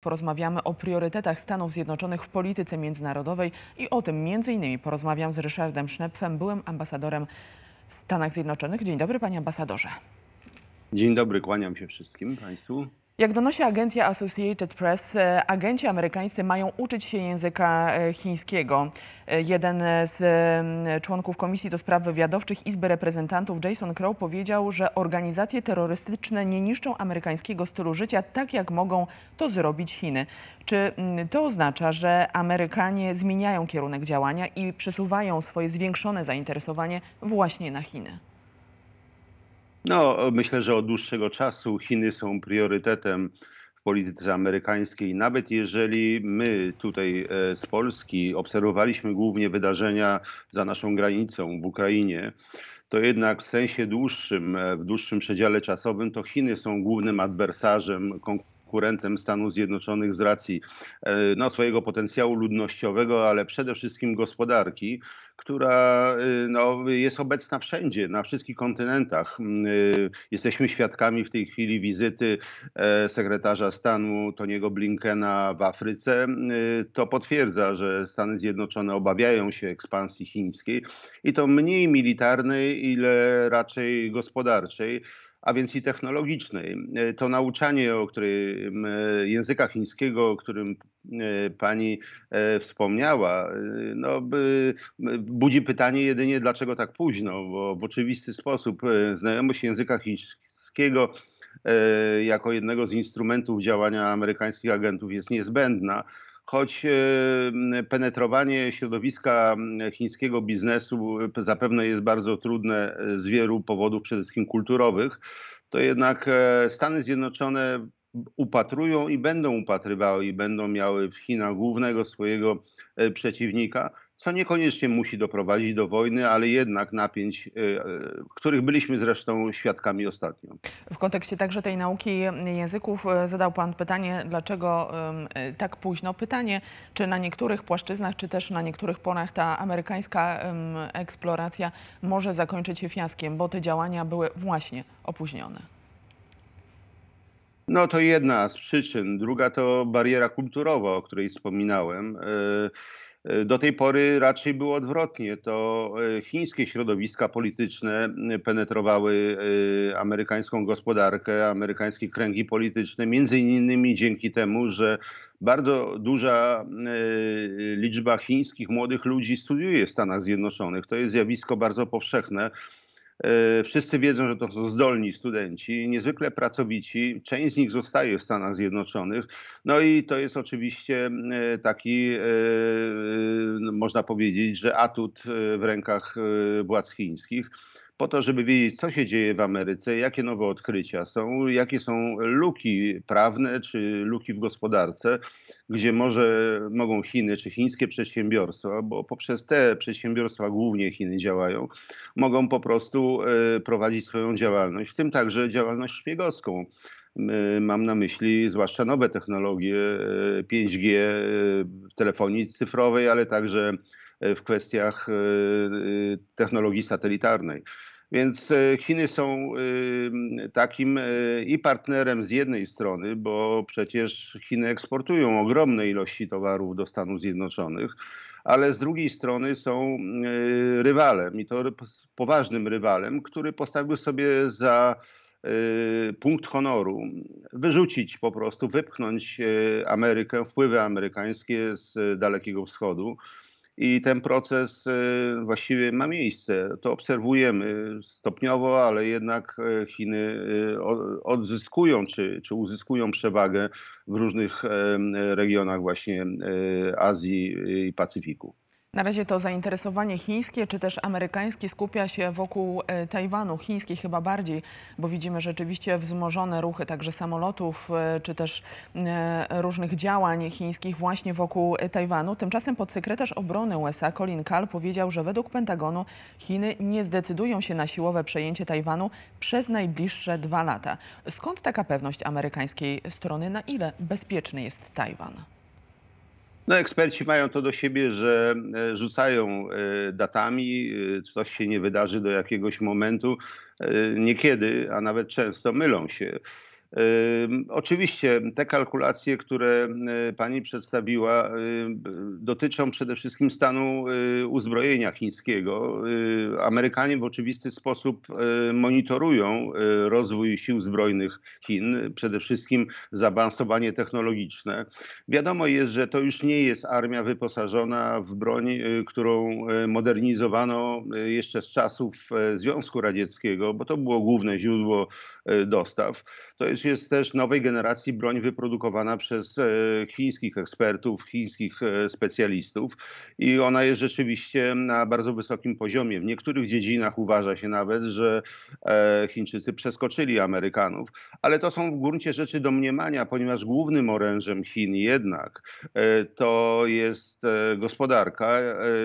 Porozmawiamy o priorytetach Stanów Zjednoczonych w polityce międzynarodowej i o tym m.in. porozmawiam z Ryszardem Sznepfem, byłym ambasadorem w Stanach Zjednoczonych. Dzień dobry, panie ambasadorze. Dzień dobry, kłaniam się wszystkim państwu. Jak donosi agencja Associated Press, e, agenci amerykańscy mają uczyć się języka e, chińskiego. E, jeden z mm, członków Komisji do Spraw Wywiadowczych Izby Reprezentantów Jason Crow powiedział, że organizacje terrorystyczne nie niszczą amerykańskiego stylu życia tak, jak mogą to zrobić Chiny. Czy mm, to oznacza, że Amerykanie zmieniają kierunek działania i przesuwają swoje zwiększone zainteresowanie właśnie na Chiny? No, myślę, że od dłuższego czasu Chiny są priorytetem w polityce amerykańskiej. Nawet jeżeli my tutaj e, z Polski obserwowaliśmy głównie wydarzenia za naszą granicą w Ukrainie, to jednak w sensie dłuższym, e, w dłuższym przedziale czasowym, to Chiny są głównym adwersarzem konkurencji konkurentem Stanów Zjednoczonych z racji e, no, swojego potencjału ludnościowego, ale przede wszystkim gospodarki, która e, no, jest obecna wszędzie, na wszystkich kontynentach. Mm, e, jesteśmy świadkami w tej chwili wizyty sekretarza stanu Toniego Blinkena w Afryce. Mm, to potwierdza, że Stany Zjednoczone obawiają się ekspansji chińskiej i to mniej militarnej, ile raczej gospodarczej a więc i technologicznej. E, to nauczanie, o którym e, języka chińskiego, o którym e, pani wspomniała, no, budzi pytanie jedynie, dlaczego tak późno, bo w oczywisty sposób znajomość języka chińskiego jako jednego z instrumentów działania amerykańskich agentów jest niezbędna choć e, penetrowanie środowiska chińskiego biznesu e, zapewne jest bardzo trudne e, z wielu powodów, przede wszystkim kulturowych, to jednak Stany Zjednoczone upatrują i będą upatrywały i będą miały w Chinach głównego swojego przeciwnika co niekoniecznie musi doprowadzić do wojny, ale jednak napięć, y, y, których byliśmy zresztą świadkami ostatnio. W kontekście także tej nauki języków y, zadał Pan pytanie, dlaczego tak późno. Pytanie, czy na niektórych płaszczyznach, czy też na niektórych ponach ta amerykańska eksploracja może zakończyć się fiaskiem, bo te działania były właśnie opóźnione. No to jedna z przyczyn. Druga to bariera kulturowa, o której wspominałem. Yy do tej pory raczej było odwrotnie. To e, chińskie środowiska polityczne penetrowały e, amerykańską gospodarkę, amerykańskie kręgi polityczne, między innymi dzięki temu, że bardzo duża e, liczba chińskich młodych ludzi studiuje w Stanach Zjednoczonych. To jest zjawisko bardzo powszechne. E, wszyscy wiedzą, że to są zdolni studenci, niezwykle pracowici. Część z nich zostaje w Stanach Zjednoczonych. No i to jest oczywiście e, taki, e, no, można powiedzieć, że atut w rękach władz chińskich po to, żeby wiedzieć, co się dzieje w Ameryce, jakie nowe odkrycia są, jakie są luki prawne czy luki w gospodarce, gdzie może mogą Chiny czy chińskie przedsiębiorstwa, bo poprzez te przedsiębiorstwa głównie Chiny działają, mogą po prostu e, prowadzić swoją działalność, w tym także działalność szpiegowską. E, mam na myśli zwłaszcza nowe technologie 5G, e, telefonii cyfrowej, ale także w kwestiach technologii satelitarnej. Więc e, Chiny są e, takim e, i partnerem z jednej strony, bo przecież Chiny eksportują ogromne ilości towarów do Stanów Zjednoczonych, ale z drugiej strony są rywalem i to poważnym rywalem, który postawił sobie za punkt honoru wyrzucić po prostu, wypchnąć Amerykę, wpływy amerykańskie z Dalekiego Wschodu i ten proces y, właściwie ma miejsce. To obserwujemy stopniowo, ale jednak y, Chiny y, odzyskują czy, czy uzyskują przewagę w różnych regionach właśnie Azji i Pacyfiku. Na razie to zainteresowanie chińskie czy też amerykańskie skupia się wokół e, Tajwanu, chińskie chyba bardziej, bo widzimy rzeczywiście wzmożone ruchy także samolotów e, czy też e, różnych działań chińskich właśnie wokół Tajwanu. Tymczasem podsekretarz obrony USA Colin Kahl powiedział, że według Pentagonu Chiny nie zdecydują się na siłowe przejęcie Tajwanu przez najbliższe dwa lata. Skąd taka pewność amerykańskiej strony, na ile bezpieczny jest Tajwan? No, eksperci mają to do siebie, że e, rzucają e, datami, e, coś się nie wydarzy do jakiegoś momentu. Niekiedy, a nawet często mylą się. Oczywiście te kalkulacje, które y, pani przedstawiła, y, dotyczą przede wszystkim stanu y, uzbrojenia chińskiego. Amerykanie w oczywisty sposób monitorują rozwój sił zbrojnych Chin, przede wszystkim zaawansowanie technologiczne. Wiadomo jest, że to już nie jest armia wyposażona w broń, którą modernizowano jeszcze z czasów Związku Radzieckiego, bo to było główne źródło dostaw. To jest przecież jest też nowej generacji broń wyprodukowana przez e, chińskich ekspertów, chińskich e, specjalistów i ona jest rzeczywiście na bardzo wysokim poziomie. W niektórych dziedzinach uważa się nawet, że e, Chińczycy przeskoczyli Amerykanów, ale to są w gruncie rzeczy domniemania, ponieważ głównym orężem Chin jednak to jest gospodarka,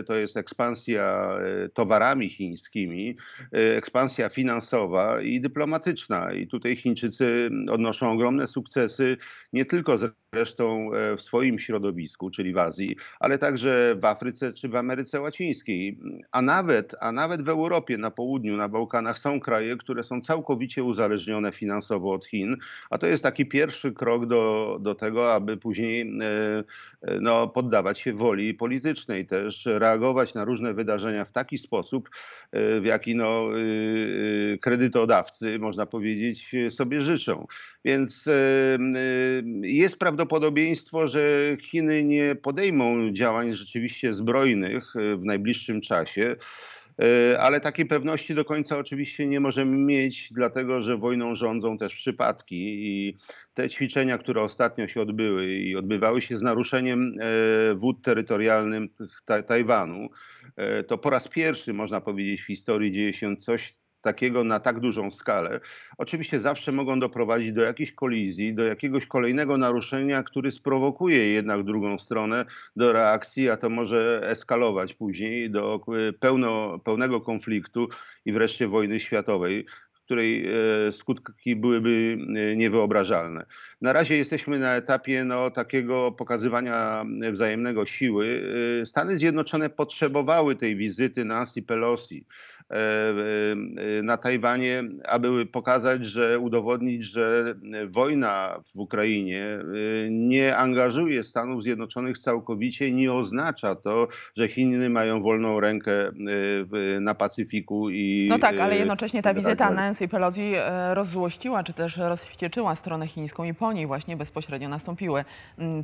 to jest ekspansja towarami chińskimi, ekspansja finansowa i dyplomatyczna. I tutaj Chińczycy odnoszą ogromne sukcesy, nie tylko z zresztą e, w swoim środowisku, czyli w Azji, ale także w Afryce czy w Ameryce Łacińskiej, a nawet, a nawet w Europie, na południu, na Bałkanach są kraje, które są całkowicie uzależnione finansowo od Chin, a to jest taki pierwszy krok do, do tego, aby później e, e, no, poddawać się woli politycznej też, reagować na różne wydarzenia w taki sposób, w jaki no, kredytodawcy, można powiedzieć, sobie życzą. Więc jest prawdopodobnie prawdopodobieństwo, że Chiny nie podejmą działań rzeczywiście zbrojnych e, w najbliższym czasie. E, ale takiej pewności do końca oczywiście nie możemy mieć, dlatego że wojną rządzą też przypadki i te ćwiczenia, które ostatnio się odbyły i odbywały się z naruszeniem e, wód terytorialnych Tajwanu, to po raz pierwszy można powiedzieć w historii dzieje się coś takiego na tak dużą skalę, oczywiście zawsze mogą doprowadzić do jakiejś kolizji, do jakiegoś kolejnego naruszenia, który sprowokuje jednak drugą stronę do reakcji, a to może eskalować później do e, pełno, pełnego konfliktu i wreszcie wojny światowej, której e, skutki byłyby e, niewyobrażalne. Na razie jesteśmy na etapie no, takiego pokazywania wzajemnego siły. Stany Zjednoczone potrzebowały tej wizyty Nancy Pelosi E, e, na Tajwanie, aby pokazać, że udowodnić, że wojna w Ukrainie e, nie angażuje Stanów Zjednoczonych całkowicie, nie oznacza to, że Chiny mają wolną rękę na Pacyfiku i. No tak, ale jednocześnie ta wizyta tak, tak. Nancy Pelosi rozzłościła, czy też rozwścieczyła stronę chińską i po niej właśnie bezpośrednio nastąpiły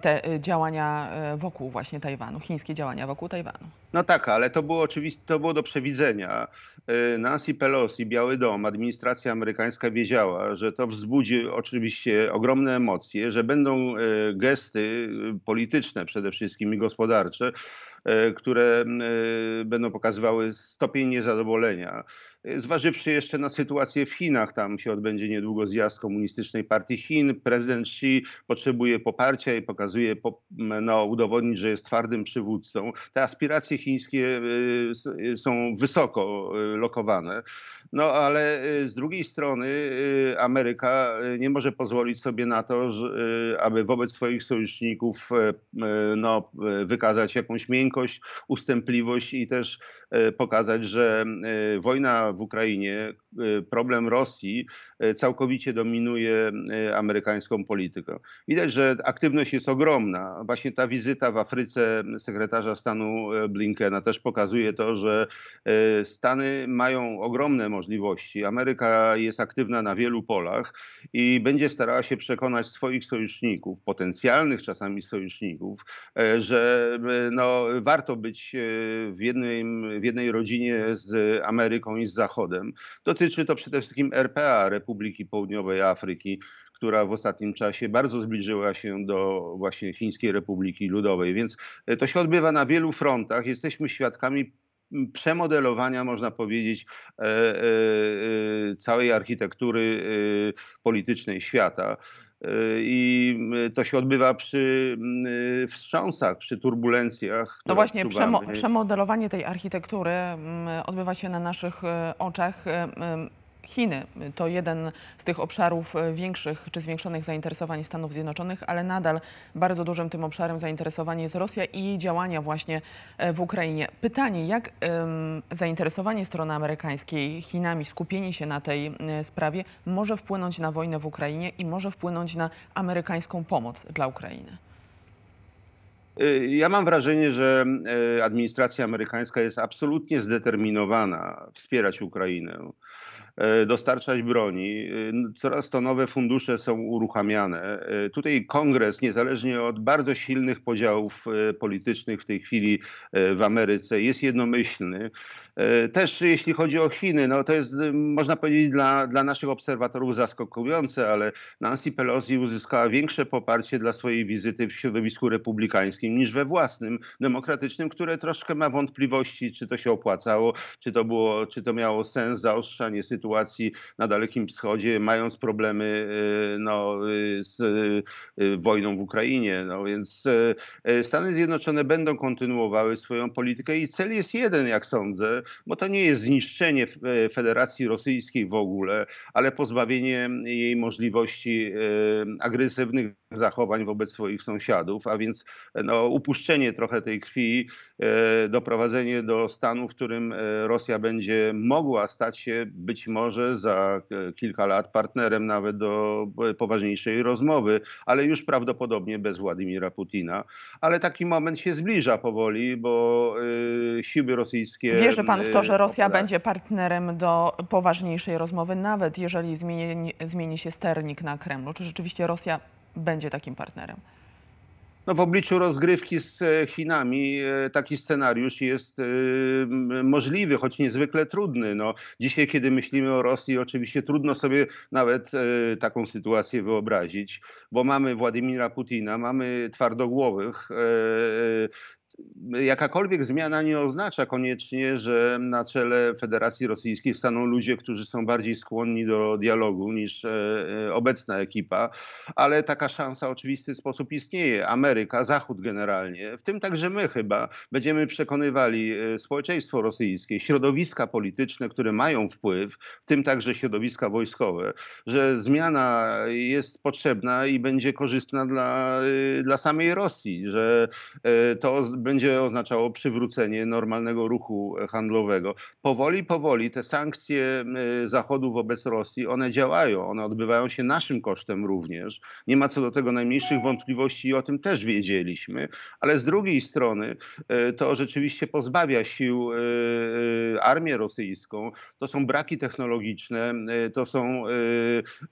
te działania wokół właśnie Tajwanu, chińskie działania wokół Tajwanu. No tak, ale to było oczywiście, to było do przewidzenia. E, Nancy Pelosi, Biały Dom, administracja amerykańska wiedziała, że to wzbudzi oczywiście ogromne emocje, że będą e, gesty e, polityczne przede wszystkim i gospodarcze, E, które e, będą pokazywały stopień niezadowolenia. E, zważywszy jeszcze na sytuację w Chinach, tam się odbędzie niedługo zjazd Komunistycznej Partii Chin. Prezydent Xi potrzebuje poparcia i pokazuje, no, udowodnić, że jest twardym przywódcą. Te aspiracje chińskie są wysoko lokowane. No ale z drugiej strony Ameryka nie może pozwolić sobie na to, aby wobec swoich sojuszników no, wykazać jakąś miękkość miękkość, ustępliwość i też e, pokazać, że e, wojna w Ukrainie, e, problem Rosji całkowicie dominuje amerykańską politykę. Widać, że aktywność jest ogromna. Właśnie ta wizyta w Afryce sekretarza stanu Blinkena też pokazuje to, że Stany mają ogromne możliwości. Ameryka jest aktywna na wielu polach i będzie starała się przekonać swoich sojuszników, potencjalnych czasami sojuszników, że no, warto być e, w, w jednej rodzinie z Ameryką i z Zachodem. Dotyczy to przede wszystkim RPA, Republiki Południowej Afryki, która w ostatnim czasie bardzo zbliżyła się do właśnie Chińskiej Republiki Ludowej. Więc e, to się odbywa na wielu frontach. Jesteśmy świadkami przemodelowania, można powiedzieć, e, całej architektury politycznej świata. Y, i y, to się odbywa przy mm, y, wstrząsach, przy turbulencjach. No właśnie, przemodelowanie tej architektury mm, odbywa się na naszych oczach. Chiny to jeden z tych obszarów e, większych czy zwiększonych zainteresowań Stanów Zjednoczonych, ale nadal bardzo dużym tym obszarem zainteresowania jest Rosja i jej działania właśnie e, w Ukrainie. Pytanie, jak zainteresowanie strony amerykańskiej Chinami, skupienie się na tej e, sprawie może wpłynąć na wojnę w Ukrainie i może wpłynąć na amerykańską pomoc dla Ukrainy? Ja mam wrażenie, że administracja amerykańska jest absolutnie zdeterminowana wspierać Ukrainę. E, dostarczać broni. E, coraz to nowe fundusze są uruchamiane. E, tutaj kongres, niezależnie od bardzo silnych podziałów politycznych w tej chwili w Ameryce, jest jednomyślny. Też jeśli chodzi o Chiny, no to jest, można powiedzieć, dla, dla naszych obserwatorów zaskakujące, ale Nancy Pelosi uzyskała większe poparcie dla swojej wizyty w środowisku republikańskim niż we własnym demokratycznym, które troszkę ma wątpliwości, czy to się opłacało, czy to, było, czy to miało sens zaostrzanie sytuacji sytuacji na Dalekim Wschodzie, mając problemy y, no, y, z y, wojną w Ukrainie. No więc Stany Zjednoczone będą kontynuowały swoją politykę i cel jest jeden, jak sądzę, bo to nie jest zniszczenie Federacji Rosyjskiej w ogóle, ale pozbawienie jej możliwości agresywnych zachowań wobec swoich sąsiadów, a więc e, no, upuszczenie trochę tej krwi, e, doprowadzenie do stanu, w którym e, Rosja będzie mogła stać się być może za e, kilka lat partnerem nawet do poważniejszej rozmowy, ale już prawdopodobnie bez Władimira Putina. Ale taki moment się zbliża powoli, bo e, siły rosyjskie... Wierzy pan w to, że Rosja będzie partnerem do poważniejszej rozmowy, nawet jeżeli zmieni, zmieni się sternik na Kremlu? Czy rzeczywiście Rosja będzie takim partnerem? No w obliczu rozgrywki z e, Chinami e, taki scenariusz jest e, możliwy, choć niezwykle trudny. No, dzisiaj, kiedy myślimy o Rosji, oczywiście trudno sobie nawet taką sytuację wyobrazić, bo mamy Władimira Putina, mamy twardogłowych jakakolwiek zmiana nie oznacza koniecznie, że na czele Federacji Rosyjskiej staną ludzie, którzy są bardziej skłonni do dialogu niż e, e, obecna ekipa, ale taka szansa w oczywisty sposób istnieje. Ameryka, Zachód generalnie, w tym także my chyba, będziemy przekonywali e, społeczeństwo rosyjskie, środowiska polityczne, które mają wpływ, w tym także środowiska wojskowe, że zmiana jest potrzebna i będzie korzystna dla, dla samej Rosji, że to będzie oznaczało przywrócenie normalnego ruchu handlowego. Powoli, powoli te sankcje Zachodu wobec Rosji, one działają, one odbywają się naszym kosztem również. Nie ma co do tego najmniejszych wątpliwości i o tym też wiedzieliśmy, ale z drugiej strony e, to rzeczywiście pozbawia sił e, e, armię rosyjską. To są braki technologiczne, to są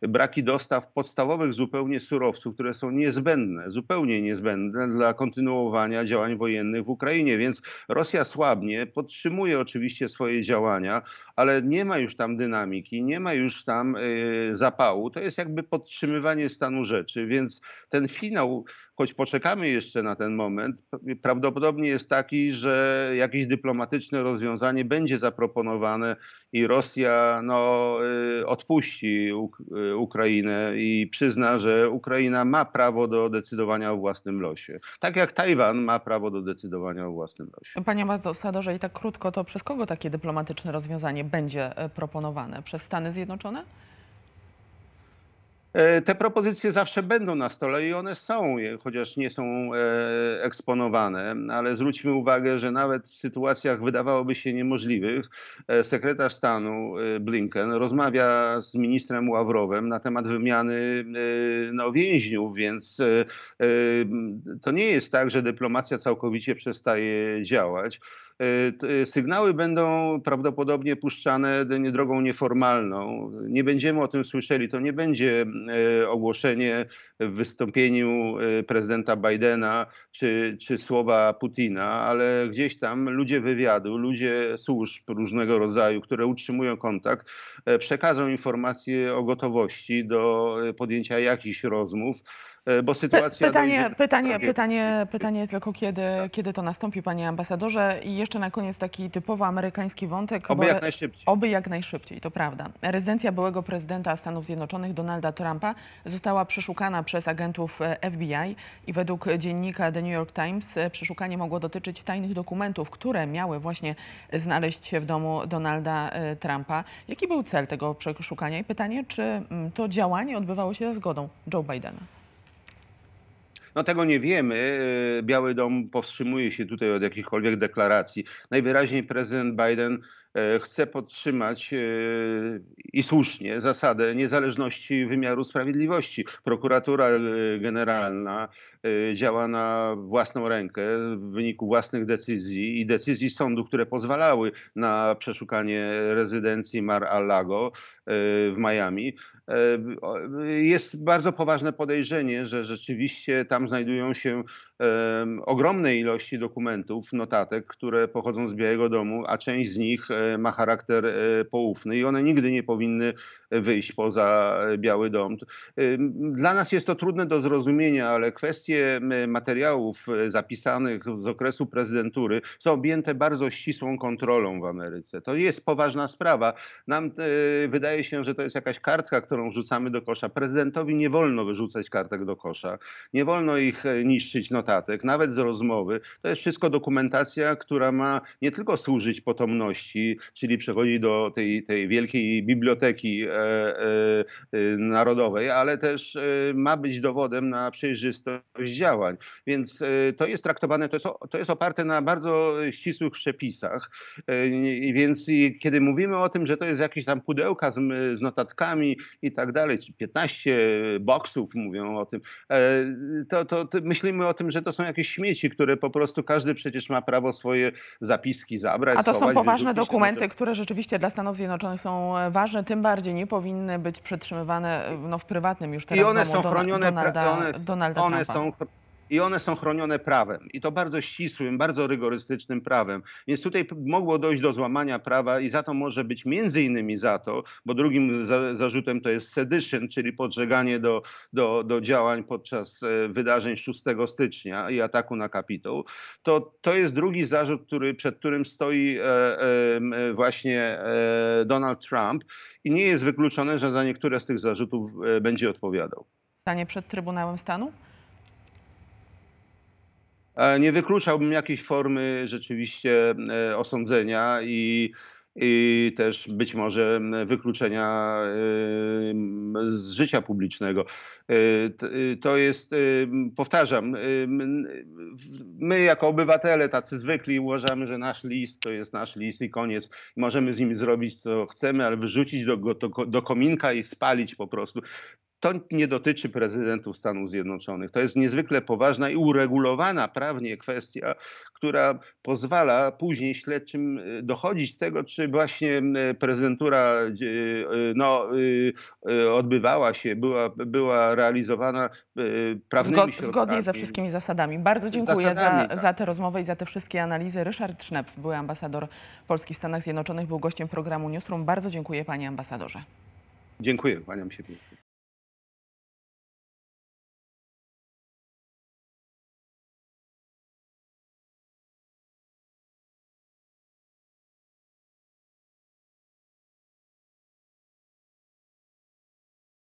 braki dostaw podstawowych zupełnie surowców, które są niezbędne, zupełnie niezbędne dla kontynuowania działań wojennych wojennych w Ukrainie, więc Rosja słabnie, podtrzymuje oczywiście swoje działania, ale nie ma już tam dynamiki, nie ma już tam y, zapału. To jest jakby podtrzymywanie stanu rzeczy, więc ten finał choć poczekamy jeszcze na ten moment, prawdopodobnie jest taki, że jakieś dyplomatyczne rozwiązanie będzie zaproponowane i Rosja no, y, odpuści y, Ukrainę i przyzna, że Ukraina ma prawo do decydowania o własnym losie. Tak jak Tajwan ma prawo do decydowania o własnym losie. Panie ambasadorze, i tak krótko, to przez kogo takie dyplomatyczne rozwiązanie będzie e, proponowane? Przez Stany Zjednoczone? E, te propozycje zawsze będą na stole i one są, chociaż nie są e, eksponowane, ale zwróćmy uwagę, że nawet w sytuacjach wydawałoby się niemożliwych e, sekretarz stanu Blinken rozmawia z ministrem Ławrowem na temat wymiany no, więźniów, więc to nie jest tak, że dyplomacja całkowicie przestaje działać. Y, y, sygnały będą prawdopodobnie puszczane drogą nieformalną. Nie będziemy o tym słyszeli. To nie będzie y, ogłoszenie w wystąpieniu prezydenta Bidena czy, czy słowa Putina, ale gdzieś tam ludzie wywiadu, ludzie służb różnego rodzaju, które utrzymują kontakt, przekażą informacje o gotowości do podjęcia jakichś rozmów bo sytuacja. Pytanie, dojdzie... pytanie, pytanie, pytanie tylko, kiedy, kiedy to nastąpi, panie ambasadorze. I jeszcze jeszcze na koniec taki typowo amerykański wątek. Oby jak najszybciej. Oby jak najszybciej, to prawda. Rezydencja byłego prezydenta Stanów Zjednoczonych Donalda Trumpa została przeszukana przez agentów e, FBI i według dziennika The New York Times e, przeszukanie mogło dotyczyć tajnych dokumentów, które miały właśnie znaleźć się w domu Donalda e, Trumpa. Jaki był cel tego przeszukania i pytanie, czy mm, to działanie odbywało się za zgodą Joe Bidena? No tego nie wiemy. Y, Biały Dom powstrzymuje się tutaj od jakichkolwiek deklaracji. Najwyraźniej prezydent Biden y, chce podtrzymać y, i słusznie zasadę niezależności wymiaru sprawiedliwości. Prokuratura Generalna działa na własną rękę w wyniku własnych decyzji i decyzji sądu, które pozwalały na przeszukanie rezydencji Mar-a-Lago w Miami. E, jest bardzo poważne podejrzenie, że rzeczywiście tam znajdują się ogromnej ilości dokumentów, notatek, które pochodzą z Białego Domu, a część z nich e, ma charakter e, poufny i one nigdy nie powinny wyjść poza Biały Dom. Dla nas jest to trudne do zrozumienia, ale kwestie materiałów e, zapisanych z okresu prezydentury są objęte bardzo ścisłą kontrolą w Ameryce. To jest poważna sprawa. Nam wydaje się, że to jest jakaś kartka, którą rzucamy do kosza. Prezydentowi nie wolno wyrzucać kartek do kosza. Nie wolno ich niszczyć. No, notatek, nawet z rozmowy. To jest wszystko dokumentacja, która ma nie tylko służyć potomności, czyli przechodzi do tej, tej wielkiej biblioteki e, e, narodowej, ale też e, ma być dowodem na przejrzystość działań. Więc e, to jest traktowane, to jest, to jest oparte na bardzo ścisłych przepisach. E, więc kiedy mówimy o tym, że to jest jakieś tam pudełka z, z notatkami i tak dalej, czy 15 boksów mówią o tym, e, to, to, to myślimy o tym, że że to są jakieś śmieci, które po prostu każdy przecież ma prawo swoje zapiski zabrać. A to schować, są poważne no dokumenty, które rzeczywiście dla Stanów Zjednoczonych są e, ważne, tym bardziej nie powinny być przetrzymywane e, no, w prywatnym już teraz I one domu są chronione, Donalda, one, Donalda Trumpa. są i one są chronione prawem. I to bardzo ścisłym, bardzo rygorystycznym prawem. Więc tutaj mogło dojść do złamania prawa i za to może być między innymi za to, bo drugim za, zarzutem to jest sedition, czyli podżeganie do, do, do działań podczas e, wydarzeń 6 stycznia i ataku na kapitał. To, to jest drugi zarzut, który, przed którym stoi e, e, właśnie e, Donald Trump i nie jest wykluczone, że za niektóre z tych zarzutów e, będzie odpowiadał. Stanie przed Trybunałem Stanu? E, nie wykluczałbym jakiejś formy rzeczywiście e, osądzenia i i też być może wykluczenia e, z życia publicznego. To jest, powtarzam, my jako obywatele, tacy zwykli, uważamy, że nasz list to jest nasz list i koniec. Możemy z nim zrobić co chcemy, ale wyrzucić do, do, do kominka i spalić po prostu. To nie dotyczy prezydentów Stanów Zjednoczonych. To jest niezwykle poważna i uregulowana prawnie kwestia, która pozwala później śledczym y, dochodzić tego, czy właśnie prezydentura y, no, y, odbywała się, była, była realizowana prawnymi Zgod, środkami. Zgodnie ze wszystkimi zasadami. Bardzo dziękuję zasadami, za, tak. za tę rozmowę i za te wszystkie analizy. Ryszard Sznep, były ambasador Polski w Stanach Zjednoczonych, był gościem programu Newsroom. Bardzo dziękuję panie ambasadorze. Dziękuję, kłaniam się